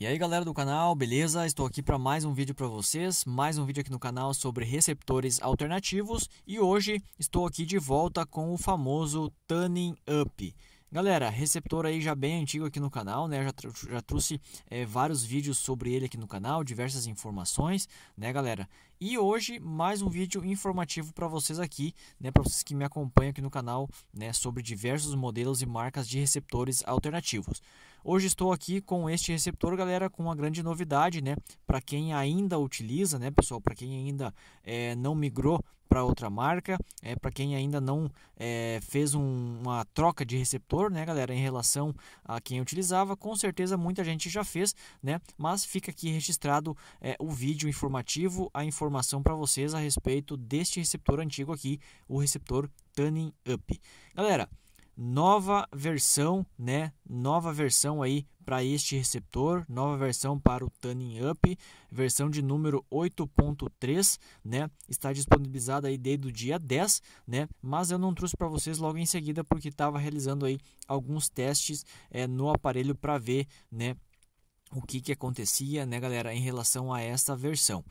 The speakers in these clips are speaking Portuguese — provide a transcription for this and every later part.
E aí galera do canal, beleza? Estou aqui para mais um vídeo para vocês, mais um vídeo aqui no canal sobre receptores alternativos e hoje estou aqui de volta com o famoso Tunning Up. Galera, receptor aí já bem antigo aqui no canal, né? Já, já trouxe é, vários vídeos sobre ele aqui no canal, diversas informações, né galera? E hoje mais um vídeo informativo para vocês aqui, né? Para vocês que me acompanham aqui no canal, né? Sobre diversos modelos e marcas de receptores alternativos. Hoje estou aqui com este receptor, galera, com uma grande novidade, né? Para quem ainda utiliza, né, pessoal? Para quem ainda é, não migrou para outra marca, é, eh, para quem ainda não é, fez um, uma troca de receptor, né, galera, em relação a quem utilizava, com certeza muita gente já fez, né? Mas fica aqui registrado é, o vídeo informativo, a informação para vocês a respeito deste receptor antigo aqui, o receptor Tuning Up. Galera, nova versão, né? Nova versão aí para este receptor, nova versão para o Tuning Up, versão de número 8.3, né? Está disponibilizada aí desde o dia 10, né? Mas eu não trouxe para vocês logo em seguida porque estava realizando aí alguns testes é, no aparelho para ver, né? O que que acontecia, né, galera, em relação a esta versão.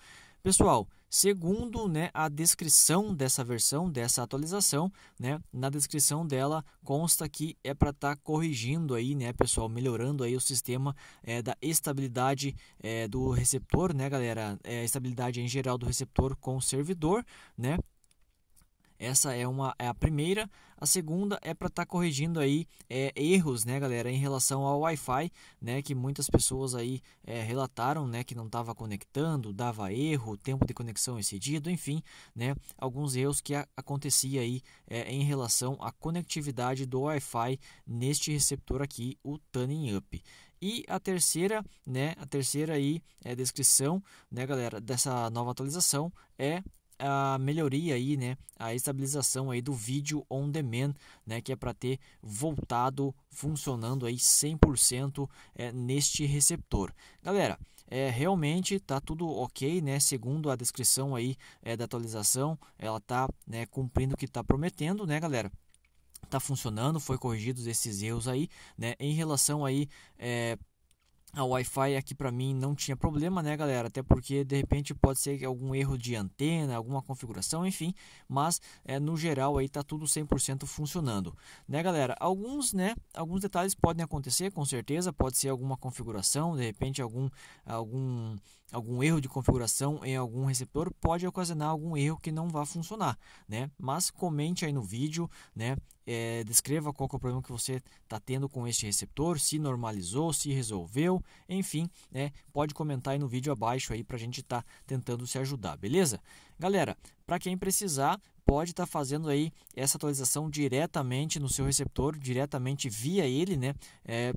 Pessoal, Segundo né, a descrição dessa versão, dessa atualização, né, na descrição dela consta que é para estar tá corrigindo aí, né, pessoal, melhorando aí o sistema é, da estabilidade é, do receptor, né, galera, é, estabilidade em geral do receptor com o servidor, né, essa é uma é a primeira, a segunda é para estar tá corrigindo aí é, erros, né, galera, em relação ao Wi-Fi, né, que muitas pessoas aí é, relataram, né, que não estava conectando, dava erro, tempo de conexão excedido, enfim, né, alguns erros que a, acontecia aí é, em relação à conectividade do Wi-Fi neste receptor aqui, o Tuning Up. E a terceira, né, a terceira aí é a descrição, né, galera, dessa nova atualização é a melhoria aí, né, a estabilização aí do vídeo on demand, né, que é para ter voltado funcionando aí 100% é, eh, neste receptor. Galera, é, realmente tá tudo ok, né? Segundo a descrição aí é, da atualização, ela tá né, cumprindo o que tá prometendo, né, galera? tá funcionando, foi corrigidos esses erros aí, né? Em relação aí é, o Wi-Fi aqui para mim não tinha problema, né, galera? Até porque de repente pode ser algum erro de antena, alguma configuração, enfim. Mas é, no geral aí tá tudo 100% funcionando, né, galera? Alguns, né, alguns detalhes podem acontecer, com certeza. Pode ser alguma configuração, de repente algum, algum, algum erro de configuração em algum receptor pode ocasionar algum erro que não vá funcionar, né? Mas comente aí no vídeo, né? é, descreva qual é o problema que você está tendo com este receptor, se normalizou, se resolveu, enfim, né, pode comentar aí no vídeo abaixo aí para a gente estar tá tentando se ajudar, beleza? Galera, para quem precisar, pode estar tá fazendo aí essa atualização diretamente no seu receptor, diretamente via ele, né? É,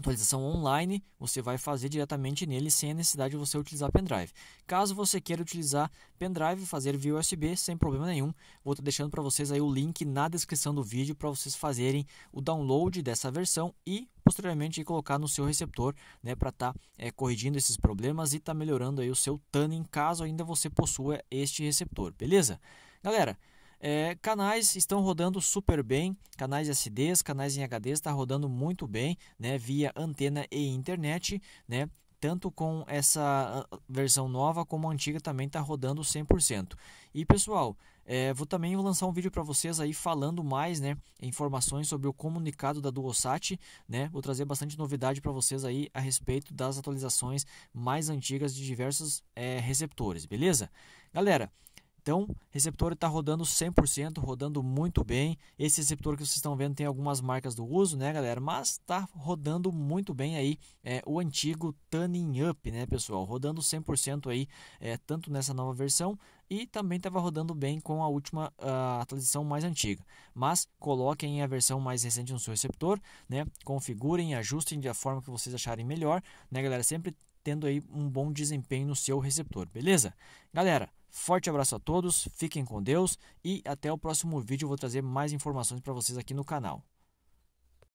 atualização online, você vai fazer diretamente nele sem a necessidade de você utilizar pendrive. Caso você queira utilizar pendrive, fazer via USB sem problema nenhum, vou estar deixando para vocês aí o link na descrição do vídeo para vocês fazerem o download dessa versão e posteriormente colocar no seu receptor, né, para estar tá, é, corrigindo esses problemas e estar tá melhorando aí o seu tanning caso ainda você possua este receptor, beleza? Galera, é, canais estão rodando super bem, canais SDs, canais em HD está rodando muito bem, né, via antena e internet, né? Tanto com essa ah, versão nova como a antiga também está rodando 100%. E pessoal, é, vou também lançar um vídeo para vocês aí falando mais, né, informações sobre o comunicado da Duosat, né? Vou trazer bastante novidade para vocês aí a respeito das atualizações mais antigas de diversos é, receptores, beleza? Galera, então, receptor está rodando 100%, rodando muito bem. Esse receptor que vocês estão vendo tem algumas marcas do uso, né, galera? Mas está rodando muito bem aí é, o antigo Tuning Up, né, pessoal? Rodando 100% aí, é, tanto nessa nova versão e também estava rodando bem com a última a atualização mais antiga. Mas coloquem a versão mais recente no seu receptor, né? Configurem, ajustem da forma que vocês acharem melhor, né, galera? Sempre tendo aí um bom desempenho no seu receptor, beleza? Galera, Forte abraço a todos, fiquem com Deus e até o próximo vídeo. Eu vou trazer mais informações para vocês aqui no canal.